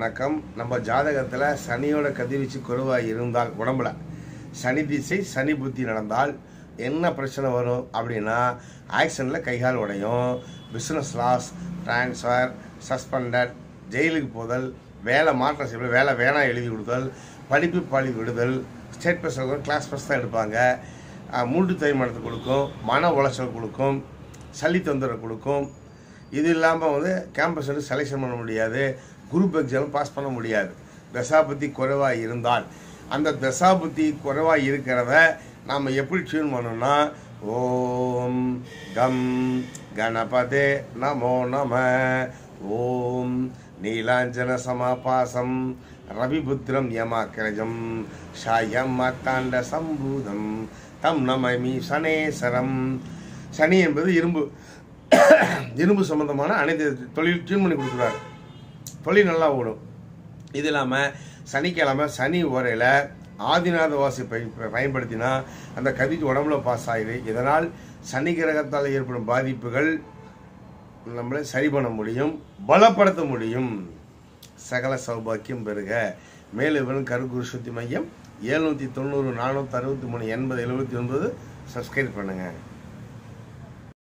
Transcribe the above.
வணக்கம் நம்ம ஜாதகத்தில் சனியோட கதிர்வீச்சு குறைவாக இருந்தால் உடம்புல சனி திசை சனி புத்தி நடந்தால் என்ன பிரச்சனை வரும் அப்படின்னா ஆக்சிடெண்டில் கைகால் உடையும் பிஸ்னஸ் லாஸ் டிரான்ஸ்ஃபர் சஸ்பெண்டட் ஜெயிலுக்கு போதல் வேலை மாற்றம் செய்ய வேலை வேணாம் எழுதி கொடுத்தல் படிப்பு பாலி விடுதல் ஸ்டேட் பஸ் கிளாஸ் பஸ் தான் எடுப்பாங்க மூன்று தைமானத்தை கொடுக்கும் மன உளைச்சல் கொடுக்கும் சளி தொந்தரவு கொடுக்கும் இது இல்லாமல் வந்து கேம்பஸ் வந்து செலெக்ஷன் பண்ண முடியாது குரூப் எக்ஸாம் பாஸ் பண்ண முடியாது தசாபதி குறைவாக இருந்தால் அந்த தசாபதி குறைவாக இருக்கிறத நாம் எப்படி ட்யூன் பண்ணணும்னா ஓம் கம் கணபதே நமோ நம ஓம் நீலாஞ்சன சமாபாசம் ரவிபுத்திரம் யமாக்கிரஜம் சாயம் அத்தாண்ட சம்பூதம் தம் நமமி சனேசரம் சனி என்பது இரும்பு இரும்பு சம்மந்தமான அனைத்து தொழில் டியூன் பண்ணி கொடுக்குறாரு தொழில் நல்லா ஓடும் இது இல்லாமல் சனிக்கிழமை சனி உரையில் ஆதிநாத வாசி பயன்படுத்தினா அந்த கதி உடம்புல பாஸ் ஆகிடு இதனால் சனி கிரகத்தால் ஏற்படும் பாதிப்புகள் நம்மளை சரி பண்ண முடியும் பலப்படுத்த முடியும் சகல சௌபாக்கியம் பெறுக மேலும் இவன் கருக்குரு சுத்தி மையம் எழுநூற்றி தொண்ணூறு நானூற்றி அறுபத்தி மூணு எண்பது எழுபத்தி ஒன்பது சப்ஸ்கிரைப் பண்ணுங்கள்